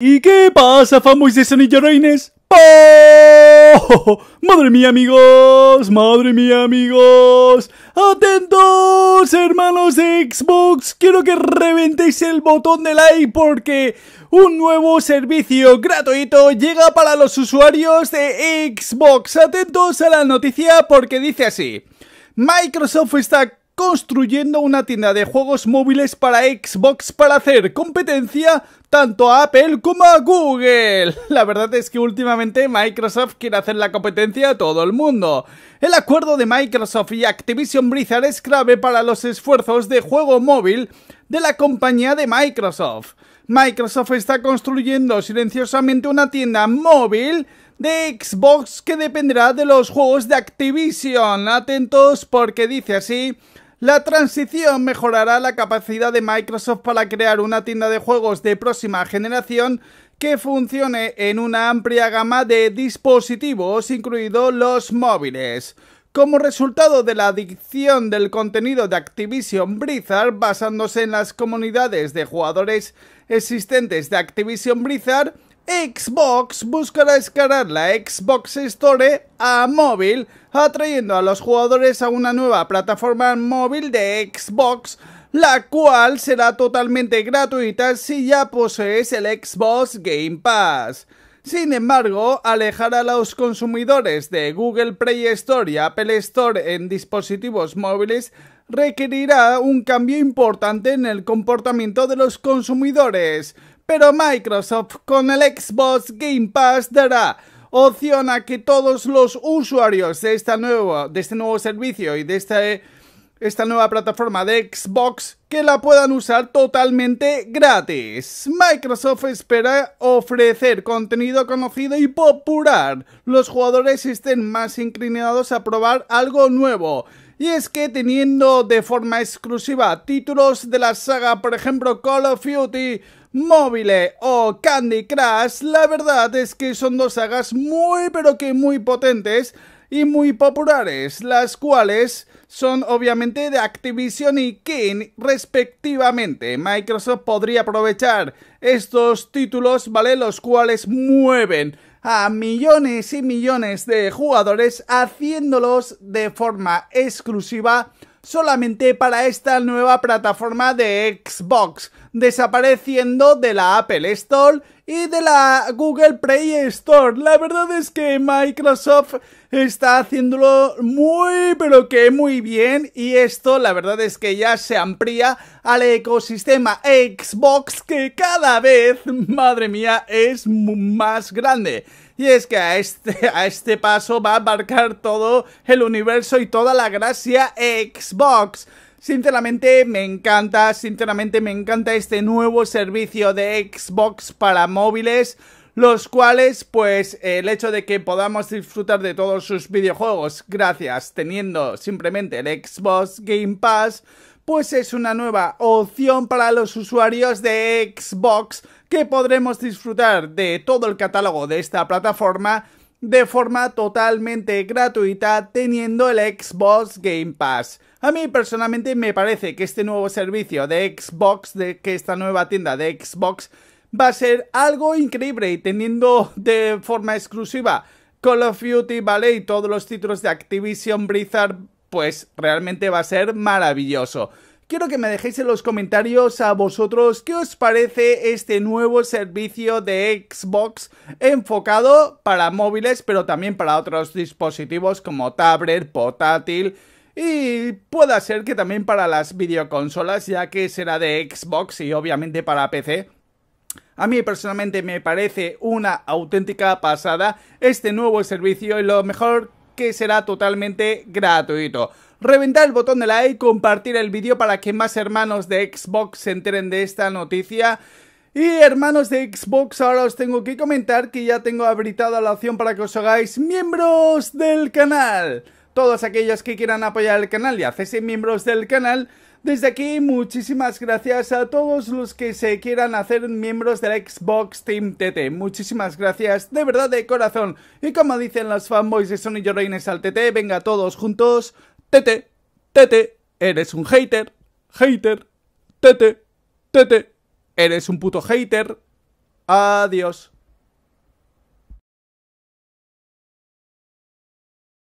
¿Y qué pasa, fanboys de Sonic Reines? ¡Oh! ¡Madre mía, amigos! ¡Madre mía, amigos! ¡Atentos, hermanos de Xbox! Quiero que reventéis el botón de like porque un nuevo servicio gratuito llega para los usuarios de Xbox. Atentos a la noticia porque dice así. Microsoft está construyendo una tienda de juegos móviles para Xbox para hacer competencia tanto a Apple como a Google. La verdad es que últimamente Microsoft quiere hacer la competencia a todo el mundo. El acuerdo de Microsoft y Activision Blizzard es clave para los esfuerzos de juego móvil de la compañía de Microsoft. Microsoft está construyendo silenciosamente una tienda móvil de Xbox que dependerá de los juegos de Activision. Atentos porque dice así la transición mejorará la capacidad de Microsoft para crear una tienda de juegos de próxima generación que funcione en una amplia gama de dispositivos, incluidos los móviles. Como resultado de la adicción del contenido de Activision Blizzard basándose en las comunidades de jugadores existentes de Activision Blizzard, Xbox buscará escalar la Xbox Store a móvil, atrayendo a los jugadores a una nueva plataforma móvil de Xbox, la cual será totalmente gratuita si ya posees el Xbox Game Pass. Sin embargo, alejar a los consumidores de Google Play Store y Apple Store en dispositivos móviles requerirá un cambio importante en el comportamiento de los consumidores, pero Microsoft con el Xbox Game Pass dará opción a que todos los usuarios de, esta nueva, de este nuevo servicio y de esta nueva plataforma de Xbox que la puedan usar totalmente gratis. Microsoft espera ofrecer contenido conocido y popular. Los jugadores estén más inclinados a probar algo nuevo. Y es que teniendo de forma exclusiva títulos de la saga, por ejemplo Call of Duty Móvil o Candy Crush, la verdad es que son dos sagas muy pero que muy potentes y muy populares, las cuales son obviamente de Activision y King respectivamente. Microsoft podría aprovechar estos títulos, ¿vale? Los cuales mueven a millones y millones de jugadores haciéndolos de forma exclusiva solamente para esta nueva plataforma de Xbox desapareciendo de la Apple Store y de la Google Play Store. La verdad es que Microsoft está haciéndolo muy pero que muy bien y esto la verdad es que ya se amplía al ecosistema Xbox que cada vez, madre mía, es más grande. Y es que a este, a este paso va a abarcar todo el universo y toda la gracia Xbox. Sinceramente me encanta, sinceramente me encanta este nuevo servicio de Xbox para móviles los cuales pues el hecho de que podamos disfrutar de todos sus videojuegos gracias teniendo simplemente el Xbox Game Pass pues es una nueva opción para los usuarios de Xbox que podremos disfrutar de todo el catálogo de esta plataforma de forma totalmente gratuita teniendo el Xbox Game Pass. A mí personalmente me parece que este nuevo servicio de Xbox, de que esta nueva tienda de Xbox va a ser algo increíble y teniendo de forma exclusiva Call of Duty, ¿vale? Y todos los títulos de Activision Blizzard, pues realmente va a ser maravilloso quiero que me dejéis en los comentarios a vosotros qué os parece este nuevo servicio de Xbox enfocado para móviles, pero también para otros dispositivos como tablet, portátil y pueda ser que también para las videoconsolas, ya que será de Xbox y obviamente para PC. A mí personalmente me parece una auténtica pasada este nuevo servicio y lo mejor que será totalmente gratuito. Reventar el botón de like, compartir el vídeo para que más hermanos de Xbox se enteren de esta noticia. Y hermanos de Xbox, ahora os tengo que comentar que ya tengo habilitada la opción para que os hagáis miembros del canal todos aquellos que quieran apoyar el canal y hacerse miembros del canal. Desde aquí, muchísimas gracias a todos los que se quieran hacer miembros de Xbox Team TT. Muchísimas gracias, de verdad, de corazón. Y como dicen los fanboys de Sony reines al TT, venga todos juntos. TT, TT, eres un hater, hater, TT, TT, eres un puto hater. Adiós.